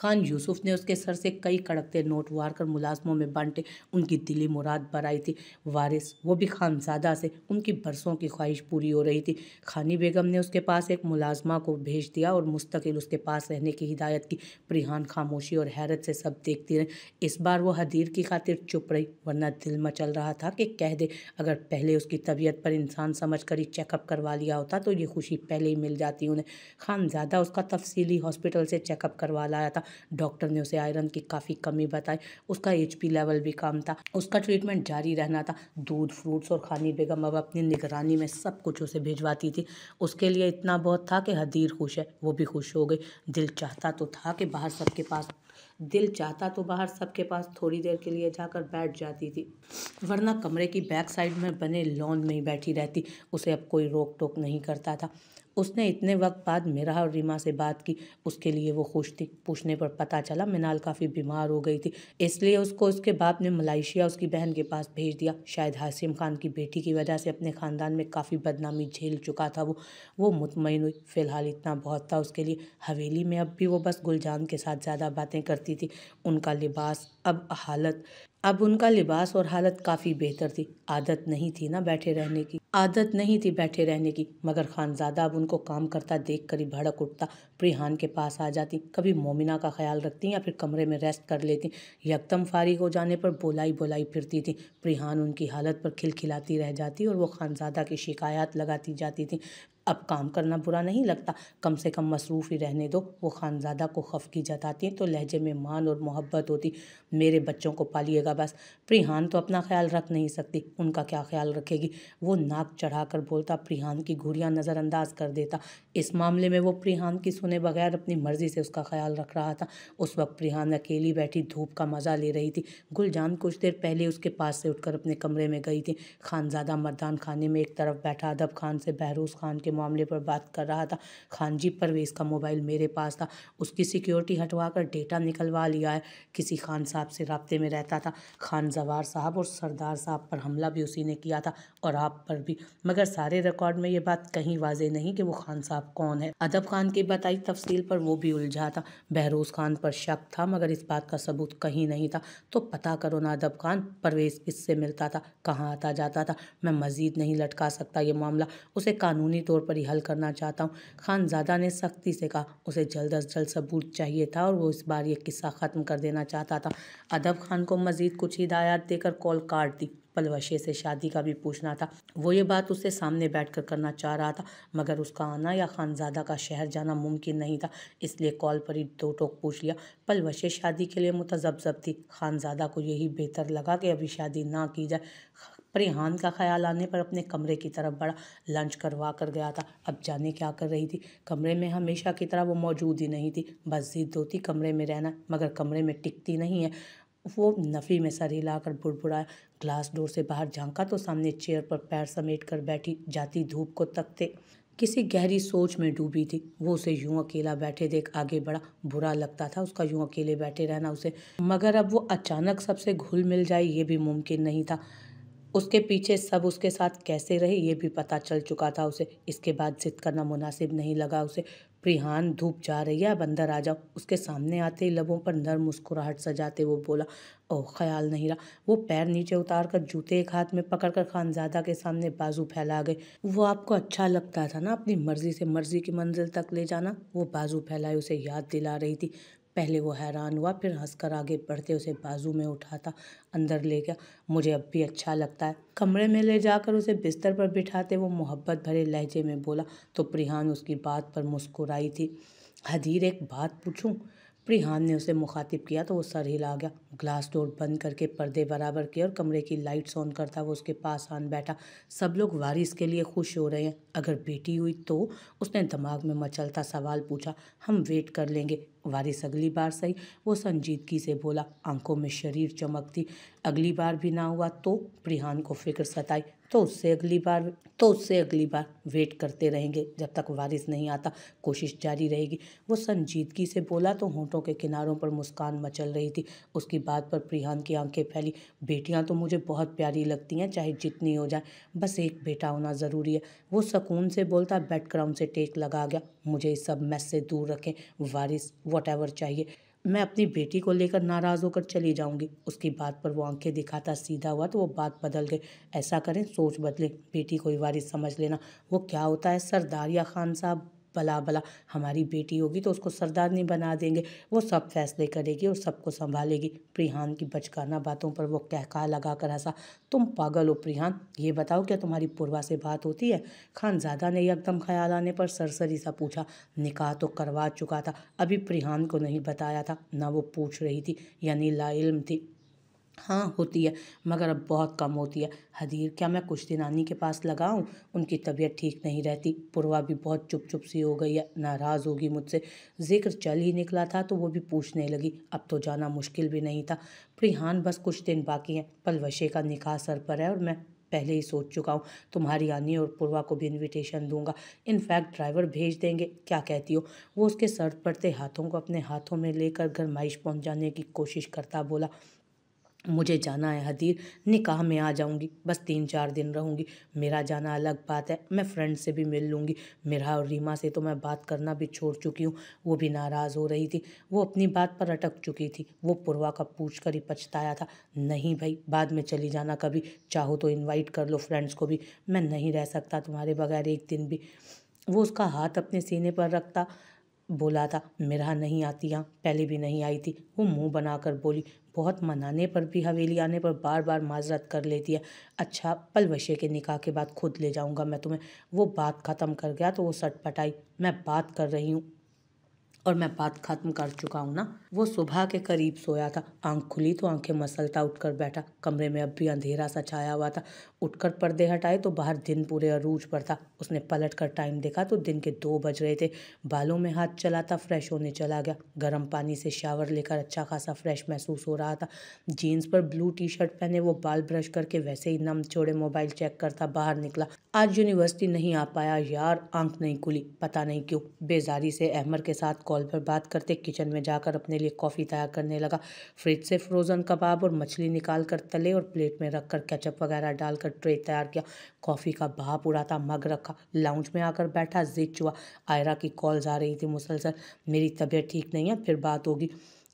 खान यूसुफ ने उसके सर से कई कड़कते नोट वार कर मुलाजमों में बांटे उनकी दिली मुराद बराई थी वारिस वो भी खानजादा से उनकी बरसों की ख्वाहिश पूरी हो रही थी खानी बेगम ने उसके पास एक मुलाजमा को भेज दिया और मुस्तकिल उसके पास रहने की हिदायत की प्रिहान खामोशी और हैरत से सब देखती रहे इस बार वो हदीर की खातिर चुप रही वरना दिल मचल रहा था कि कह दे अगर पहले उसकी तबीयत पर इंसान समझ कर ही चेकअप करवा लिया होता तो ये खुशी पहले ही मिल जाती उन्हें खानजादा उसका तफसीली हॉस्पिटल से चेकअप करवा लाया था डॉक्टर ने उसे आयरन की काफ़ी कमी बताई उसका एच लेवल भी कम था उसका ट्रीटमेंट जारी रहना था दूध फ्रूट्स और खानी बेगम अब अपनी निगरानी में सब कुछ उसे भिजवाती थी उसके लिए इतना बहुत था कि हदीर खुश है वो भी खुश हो गई दिल चाहता तो था कि बाहर सबके पास दिल चाहता तो बाहर सबके पास थोड़ी देर के लिए जाकर बैठ जाती थी वरना कमरे की बैक साइड में बने लॉन में ही बैठी रहती उसे अब कोई रोक टोक नहीं करता था उसने इतने वक्त बाद मेरा और रीमा से बात की उसके लिए वो खुश थी पूछने पर पता चला मिनाल काफ़ी बीमार हो गई थी इसलिए उसको उसके बाप ने मलाइशिया उसकी बहन के पास भेज दिया शायद हासिम खान की बेटी की वजह से अपने ख़ानदान में काफ़ी बदनामी झेल चुका था वो वो मुतमिन हुई फ़िलहाल इतना बहुत था उसके लिए हवेली में अब भी वो बस गुलजान के साथ ज़्यादा बातें करती थी उनका लिबास अब हालत अब उनका लिबास और हालत काफ़ी बेहतर थी आदत नहीं थी ना बैठे रहने की आदत नहीं थी बैठे रहने की मगर खानजादा अब उनको काम करता देख कर ही भड़क उठता प्रिहान के पास आ जाती कभी मोमिना का ख्याल रखती या फिर कमरे में रेस्ट कर लेती यकदम फारिग हो जाने पर बोलाई बोलाई फिरती थी प्रिहान उनकी हालत पर खिलखिलाती रह जाती और वो खानजादा की शिकायत लगाती जाती थी अब काम करना बुरा नहीं लगता कम से कम मसरूफ़ ही रहने दो वो खानजादा को की जताती हैं तो लहजे में मान और मोहब्बत होती मेरे बच्चों को पालिएगा बस प्रिहान तो अपना ख्याल रख नहीं सकती उनका क्या ख्याल रखेगी वो नाक चढ़ाकर बोलता प्रिहान की घुड़ियाँ नज़रअंदाज कर देता इस मामले में वो प्रिहान की सुने बगैर अपनी मर्ज़ी से उसका ख्याल रख रहा था उस वक्त प्रिहान अकेली बैठी धूप का मज़ा ले रही थी गुलजान कुछ देर पहले उसके पास से उठकर अपने कमरे में गई थी खानजादा मरदान खाने में एक तरफ बैठा अदब खान से बहरूस खान के के मामले पर बात कर रहा था खान जी परवेज का मोबाइल मेरे पास था उसकी सिक्योरिटी कर डेटा निकलवा लिया है किसी खान साहब से रबते में रहता था खान जवार साहब और सरदार साहब पर हमला भी उसी ने किया था और आप पर भी मगर सारे रिकॉर्ड में ये बात कहीं वाजे नहीं कि वो खान साहब कौन है अदब खान की बताई तफसील पर वो भी उलझा था बहरोज़ खान पर शक था मगर इस बात का सबूत कहीं नहीं था तो पता करो ना अदब खान परवेज़ किससे मिलता था कहाँ आता जाता था मैं मज़ीद नहीं लटका सकता ये मामला उसे कानूनी तौर तौर पर ही हल करना चाहता हूँ खानजादा ने सख्ती से कहा उसे जल्द अज जल्द सबूत चाहिए था और वो इस बार ये किस्सा ख़त्म कर देना चाहता था अदब खान को मज़ीद कुछ हिदायत देकर कॉल काट दी पलवशे से शादी का भी पूछना था वो ये बात उससे सामने बैठकर करना चाह रहा था मगर उसका आना या खानजादा का शहर जाना मुमकिन नहीं था इसलिए कॉल पर ही दो टोक पूछ लिया पलवशे शादी के लिए मुतजबजब थी खानजादा को यही बेहतर लगा कि अभी शादी ना की जाए परिहान का ख्याल आने पर अपने कमरे की तरफ बढ़ा लंच करवा कर गया था अब जाने क्या कर रही थी कमरे में हमेशा की तरह वो मौजूद ही नहीं थी बस जिद होती तो कमरे में रहना मगर कमरे में टिकती नहीं है वो नफ़ी में सर हिलाकर बुड़बुड़ाया ग्लास डोर से बाहर झांका तो सामने चेयर पर पैर समेट कर बैठी जाती धूप को तकते किसी गहरी सोच में डूबी थी वो उसे यूं अकेला बैठे देख आगे बढ़ा बुरा लगता था उसका यूं अकेले बैठे रहना उसे मगर अब वो अचानक सबसे घुल मिल जाए ये भी मुमकिन नहीं था उसके पीछे सब उसके साथ कैसे रहे ये भी पता चल चुका था उसे इसके बाद जिद करना मुनासिब नहीं लगा उसे प्रिहान धूप जा रही है अब अंदर आ जाओ उसके सामने आते ही लबों पर नर मुस्कुराहट सजाते वो बोला ओह ख्याल नहीं रहा वो पैर नीचे उतार कर जूते एक हाथ में पकड़कर खानजादा के सामने बाजू फैला गए वो आपको अच्छा लगता था ना अपनी मर्जी से मर्जी की मंजिल तक ले जाना वो बाजू फैलाए उसे याद दिला रही थी पहले वो हैरान हुआ फिर हंसकर आगे बढ़ते उसे बाजू में उठाता अंदर ले गया मुझे अब भी अच्छा लगता है कमरे में ले जाकर उसे बिस्तर पर बिठाते वो मोहब्बत भरे लहजे में बोला तो प्रिहान उसकी बात पर मुस्कुराई थी हदीर एक बात पूछूं प्रिहान ने उसे मुखातिब किया तो वो सर हिला गया ग्लास डोर बंद करके पर्दे बराबर किए और कमरे की लाइट्स ऑन करता वो उसके पास आन बैठा सब लोग वारिस के लिए खुश हो रहे हैं अगर बेटी हुई तो उसने दिमाग में मचलता सवाल पूछा हम वेट कर लेंगे वारिस अगली बार सही वो संजीदगी से बोला आंखों में शरीर चमकती अगली बार भी ना हुआ तो प्रिहान को फिक्र सताई तो उससे अगली बार तो उससे अगली बार वेट करते रहेंगे जब तक वारिस नहीं आता कोशिश जारी रहेगी वो संजीदगी से बोला तो होंठों के किनारों पर मुस्कान मचल रही थी उसकी बात पर प्रिहान की आंखें फैली बेटियां तो मुझे बहुत प्यारी लगती हैं चाहे जितनी हो जाए बस एक बेटा होना ज़रूरी है वो सुकून से बोलता बैकग्राउंड से टेक लगा गया मुझे इस सब मैस से दूर रखें वारिस वट चाहिए मैं अपनी बेटी को लेकर नाराज़ होकर चली जाऊंगी उसकी बात पर वो आंखें दिखाता सीधा हुआ तो वो बात बदल गई ऐसा करें सोच बदलें बेटी को ही वारिस समझ लेना वो क्या होता है सरदार या खान साहब बला बला हमारी बेटी होगी तो उसको सरदार नहीं बना देंगे वो सब फैसले करेगी और सबको संभालेगी प्रिहान की बचकाना बातों पर वो कहका लगा कर हंसा तुम पागल हो प्रिहान ये बताओ क्या तुम्हारी पुरवा से बात होती है खानजादा ने एकदम ख्याल आने पर सरसरी सा पूछा निकाह तो करवा चुका था अभी प्रिहान को नहीं बताया था ना वो पूछ रही थी यानी लाइल्म थी हाँ होती है मगर अब बहुत कम होती है हदीर क्या मैं कुछ दिन आनी के पास लगाऊं उनकी तबीयत ठीक नहीं रहती पुरवा भी बहुत चुप चुप सी हो गई है नाराज़ होगी मुझसे जिक्र चल ही निकला था तो वो भी पूछने लगी अब तो जाना मुश्किल भी नहीं था प्रिहान बस कुछ दिन बाकी हैं पलवशे का निकाह सर पर है और मैं पहले ही सोच चुका हूँ तुम्हारी आनी और पुरवा को भी इनविटेशन दूंगा इनफैक्ट ड्राइवर भेज देंगे क्या कहती हो वो उसके सर पड़ते हाथों को अपने हाथों में लेकर गरमाइश पहुँचाने की कोशिश करता बोला मुझे जाना है हदीर निकाह में आ जाऊंगी बस तीन चार दिन रहूंगी मेरा जाना अलग बात है मैं फ्रेंड से भी मिल लूँगी मेरा और रीमा से तो मैं बात करना भी छोड़ चुकी हूँ वो भी नाराज़ हो रही थी वो अपनी बात पर अटक चुकी थी वो पुरवा का पूछ कर ही पछताया था नहीं भाई बाद में चली जाना कभी चाहो तो इन्वाइट कर लो फ्रेंड्स को भी मैं नहीं रह सकता तुम्हारे बगैर एक दिन भी वो उसका हाथ अपने सीने पर रखता बोला था मेरा नहीं आती यहाँ पहले भी नहीं आई थी वो मुंह बनाकर बोली बहुत मनाने पर भी हवेली आने पर बार बार माजरत कर लेती है अच्छा पल बशे के निकाह के बाद खुद ले जाऊंगा मैं तुम्हें वो बात ख़त्म कर गया तो वो सटपटाई मैं बात कर रही हूँ और मैं बात ख़त्म कर चुका हूँ ना वो सुबह के करीब सोया था आंख खुली तो आंखें मसलता उठकर बैठा कमरे में अब भी अंधेरा सा छाया हुआ था उठकर पर्दे हटाए तो बाहर दिन पूरे अरूज पर था उसने पलट कर टाइम देखा तो दिन के दो बज रहे थे बालों में हाथ चलाता फ्रेश होने चला गया गर्म पानी से शावर लेकर अच्छा खासा फ्रेश महसूस हो रहा था जीन्स पर ब्लू टी शर्ट पहने वो बाल ब्रश करके वैसे ही नम छोड़े मोबाइल चेक करता बाहर निकला आज यूनिवर्सिटी नहीं आ पाया यार आंख नहीं खुली पता नहीं क्यों बेजारी से अहमर के साथ कॉल पर बात करते किचन में जाकर अपने लिए कॉफ़ी तैयार करने लगा फ्रिज से फ्रोज़न कबाब और मछली निकाल कर तले और प्लेट में रख कर कैचअप वगैरह डालकर रखकर ट्रे तैयार किया कॉफ़ी का भाप उड़ा था मग रखा लाउंज में आकर बैठा जिद चुआ आयरा की कॉल जा रही थी मुसलसल मेरी तबीयत ठीक नहीं है फिर बात होगी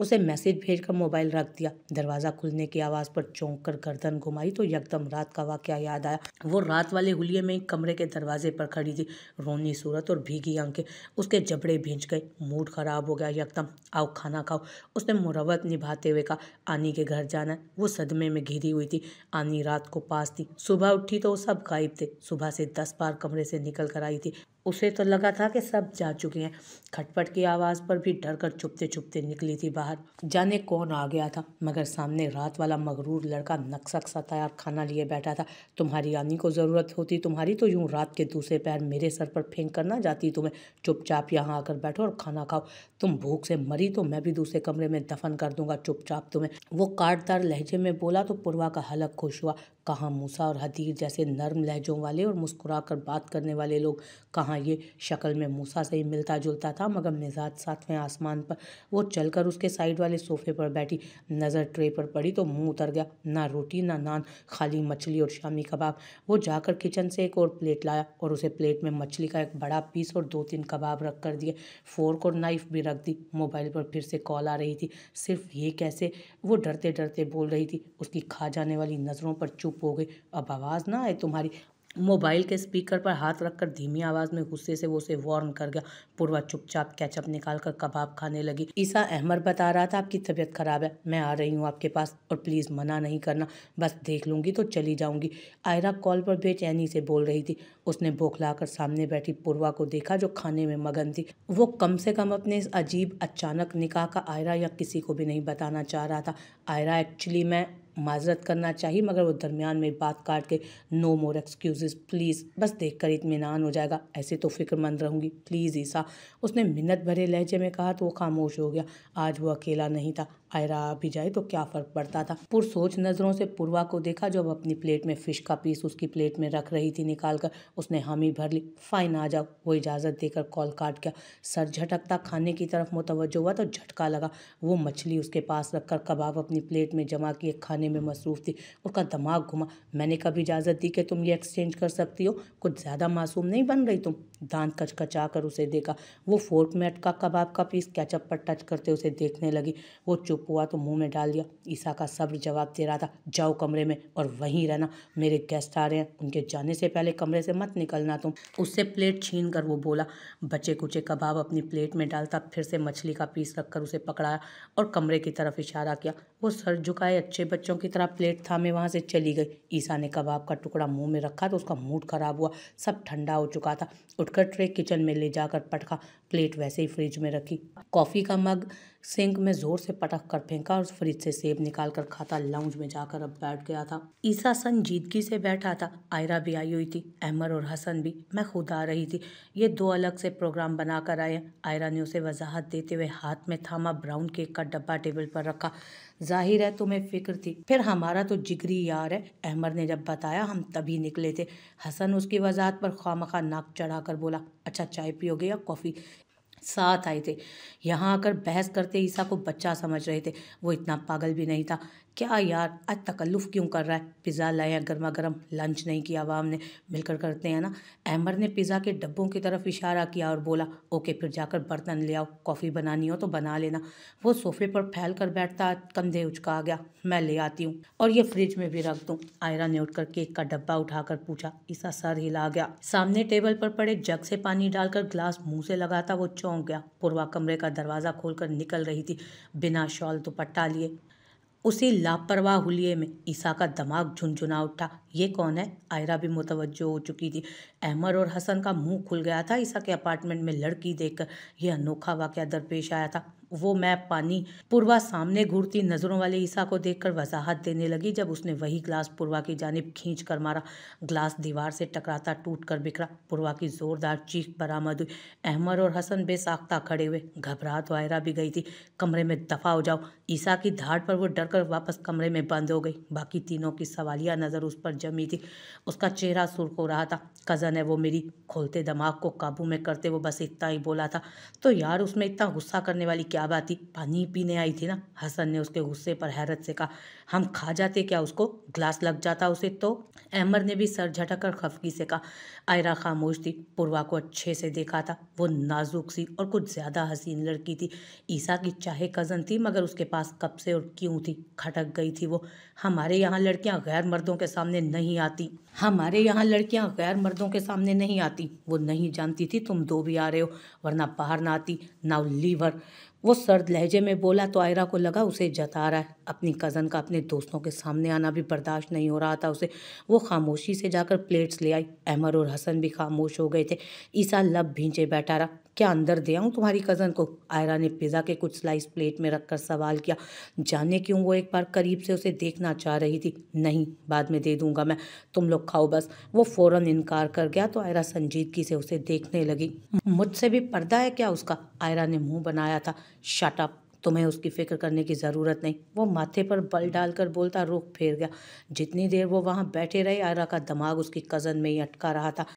उसे मैसेज भेज कर मोबाइल रख दिया दरवाज़ा खुलने की आवाज़ पर चौंक कर गर्दन घुमाई तो यकदम रात का वाक्य याद आया वो रात वाले हुलिये में कमरे के दरवाजे पर खड़ी थी रोनी सूरत और भीगी आंखें उसके जबड़े भींच गए मूड ख़राब हो गया यकदम आओ खाना खाओ उसने मुरवत निभाते हुए कहा आनी के घर जाना है वो सदमे में घिरी हुई थी आनी रात को पास थी सुबह उठी तो वो सब गायब थे सुबह से दस बार कमरे से निकल कर आई थी उसे तो लगा था कि सब जा चुके हैं खटपट की आवाज़ पर भी डर कर छुपते छुपते निकली थी बाहर जाने कौन आ गया था मगर सामने रात वाला मगरूर लड़का नक्सक सा तैयार खाना लिए बैठा था तुम्हारी आनी को ज़रूरत होती तुम्हारी तो यूँ रात के दूसरे पैर मेरे सर पर फेंक कर ना जाती तुम्हें चुपचाप यहाँ आकर बैठो और खाना खाओ तुम भूख से मरी तो मैं भी दूसरे कमरे में दफन कर दूंगा चुपचाप तुम्हें वो काटदार लहजे में बोला तो पुरवा का हलक खुश हुआ कहाँ मूसा और हदीर जैसे नर्म लहजों वाले और मुस्कुरा कर बात करने वाले लोग कहाँ जहाँ ये शक्ल में मूसा से ही मिलता जुलता था मगर मिजाज सातवें आसमान पर वो चलकर उसके साइड वाले सोफे पर बैठी नज़र ट्रे पर पड़ी तो मुंह उतर गया ना रोटी ना नान खाली मछली और शामी कबाब वो जाकर किचन से एक और प्लेट लाया और उसे प्लेट में मछली का एक बड़ा पीस और दो तीन कबाब रख कर दिए फोर्क और नाइफ भी रख दी मोबाइल पर फिर से कॉल आ रही थी सिर्फ ये कैसे वो डरते डरते बोल रही थी उसकी खा जाने वाली नज़रों पर चुप हो गई अब आवाज़ ना आए तुम्हारी मोबाइल के स्पीकर पर हाथ रखकर धीमी आवाज़ में गुस्से से वो उसे वार्न कर गया पूर्वा चुपचाप कैचअप निकाल कर कबाब खाने लगी ईसा अहमद बता रहा था आपकी तबीयत ख़राब है मैं आ रही हूँ आपके पास और प्लीज़ मना नहीं करना बस देख लूँगी तो चली जाऊँगी आयरा कॉल पर बेचैनी से बोल रही थी उसने बौखला कर सामने बैठी पूर्वा को देखा जो खाने में मगन थी वो कम से कम अपने इस अजीब अचानक निकाह का आयरा या किसी को भी नहीं बताना चाह रहा था आयरा एक्चुअली मैं माजरत करना चाहिए मगर वो दरमियान में बात काट के नो मोर एक्सक्यूज़ प्लीज़ बस देख कर इतमान हो जाएगा ऐसे तो फिक्रमंद रहूँगी प्लीज़ ईसा उसने मिन्नत भरे लहजे में कहा तो वो खामोश हो गया आज वो अकेला नहीं था आयरा भी जाए तो क्या फर्क पड़ता था पुरसोच नजरों से पुरवा को देखा जब अपनी प्लेट में फिश का पीस उसकी प्लेट में रख रही थी निकाल कर उसने हामी भर ली फाइन आ जाओ वो इजाज़त देकर कॉल काट गया सर झटकता खाने की तरफ मुतवजो हुआ तो झटका लगा वो मछली उसके पास रखकर कबाब अपनी प्लेट में जमा किए खाने में मसरूफ़ थी उसका दिमाग घुमा मैंने कभी इजाज़त दी कि तुम ये एक्सचेंज कर सकती हो कुछ ज़्यादा मासूम नहीं बन गई तुम दांत कचकचा कर उसे देखा वो फोर्क में अटका कबाब का पीस कैचअप पर टच करते उसे देखने लगी वो चुप हुआ तो मुंह में डाल दिया ईसा का सब्र जवाब दे रहा था जाओ कमरे में और वहीं रहना मेरे गेस्ट आ रहे हैं उनके जाने से पहले कमरे से मत निकलना तुम उससे प्लेट छीन कर वो बोला बचे कुचे कबाब अपनी प्लेट में डालता फिर से मछली का पीस रखकर उसे पकड़ाया और कमरे की तरफ इशारा किया वो सर झुकाए अच्छे बच्चों की तरह प्लेट थामे वहाँ से चली गई ईसा ने कबाब का टुकड़ा मुँह में रखा तो उसका मूड खराब हुआ सब ठंडा हो चुका था उठकर ट्रे किचन में ले जाकर पटका प्लेट वैसे ही फ्रिज में रखी कॉफ़ी का मग सिंक में ज़ोर से पटक कर फेंका और फ्रिज से सेब निकाल कर खाता लाउंज में जाकर अब बैठ गया था ईसा सन जीदगी से बैठा था आयरा भी आई हुई थी अहमर और हसन भी मैं खुद आ रही थी ये दो अलग से प्रोग्राम बनाकर आए आयरा ने उसे वजाहत देते हुए हाथ में थामा ब्राउन केक का डब्बा टेबल पर रखा जाहिर है तुम्हें फिक्र थी फिर हमारा तो जिगरी यार है अहमर ने जब बताया हम तभी निकले थे हसन उसकी वजाहत पर खामखा नाक चढ़ा बोला अच्छा चाय पियोगे या कॉफ़ी साथ आए थे यहाँ आकर बहस करते ईसा को बच्चा समझ रहे थे वो इतना पागल भी नहीं था क्या यार आज तकल्लुफ़ क्यों कर रहा है पिज़्ज़ा लाया गर्मा गर्म लंच नहीं किया आवाम ने मिलकर करते हैं ना अहमर ने पिज़्ज़ा के डब्बों की तरफ इशारा किया और बोला ओके फिर जाकर बर्तन ले आओ कॉफ़ी बनानी हो तो बना लेना वो सोफे पर फैल कर बैठता कंधे उचका आ गया मैं ले आती हूँ और ये फ्रिज में भी रख दूँ आयरा ने उठकर केक का डब्बा उठाकर पूछा ईसा सर हिला गया सामने टेबल पर पड़े जग से पानी डालकर ग्लास मुँह से लगाता वो चौंक गया पुरवा कमरे का दरवाज़ा खोल निकल रही थी बिना शॉल दुपट्टा लिए उसी लापरवाह हुलिए में ईसा का दिमाग झुनझुना उठा ये कौन है आयरा भी मुतवजो हो चुकी थी अहमद और हसन का मुंह खुल गया था ईसा के अपार्टमेंट में लड़की देखकर यह अनोखा वाक्य दरपेश आया था वो मैं पानी पुरवा सामने घूरती नज़रों वाले ईसा को देखकर वजाहत देने लगी जब उसने वही ग्लास पुरवा की जानब खींच कर मारा ग्लास दीवार से टकराता टूट कर बिखरा पुरवा की ज़ोरदार चीख बरामद हुई अहमद और हसन बेसाख्ता खड़े हुए तो आयरा भी गई थी कमरे में दफा हो जाओ ईसा की धाड़ पर वो डर कर वापस कमरे में बंद हो गई बाकी तीनों की सवालिया नज़र उस पर जमी थी उसका चेहरा सुरख हो रहा था कज़न है वो मेरी खोलते दिमाग को काबू में करते वो बस इतना ही बोला था तो यार उसमें इतना गुस्सा करने वाली क्या बात थी पानी पीने आई थी ना हसन ने उसके गुस्से पर हैरत से कहा हम खा जाते क्या उसको ग्लास लग जाता उसे तो अहमद ने भी सर झटक कर खफगी से कहा आयरा खामोश थी पुरवा को अच्छे से देखा था वो नाजुक सी और कुछ ज़्यादा हसीन लड़की थी ईसा की चाहे कज़न थी मगर उसके पास कब से और क्यों थी खटक गई थी वो हमारे यहाँ लड़कियाँ गैर मर्दों के सामने नहीं आती हमारे यहाँ लड़कियाँ गैर मर्दों के सामने नहीं आती वो नहीं जानती थी तुम दो भी आ रहे हो वरना बाहर ना आती नाउ लीवर वो सर्द लहजे में बोला तो आयरा को लगा उसे जता रहा है अपनी कज़न का अपने दोस्तों के सामने आना भी बर्दाश्त नहीं हो रहा था उसे वो खामोशी से जाकर प्लेट्स ले आई अहमर और हसन भी खामोश हो गए थे ईसा लब भींचे बैठा रहा क्या अंदर दे आऊँ तुम्हारी कज़न को आयरा ने पिज़्ज़ा के कुछ स्लाइस प्लेट में रखकर सवाल किया जाने क्यों वो एक बार करीब से उसे देखना चाह रही थी नहीं बाद में दे दूंगा मैं तुम लोग खाओ बस वो फ़ौर इनकार कर गया तो आयरा संजीदगी से उसे देखने लगी मुझसे भी पर्दा है क्या उसका आयरा ने मुँह बनाया था शट अप तुम्हें उसकी फ़िक्र करने की ज़रूरत नहीं वो माथे पर बल डालकर बोलता रुख फेर गया जितनी देर वो वहाँ बैठे रहे आयरा का दिमाग उसकी कज़न में ही अटका रहा था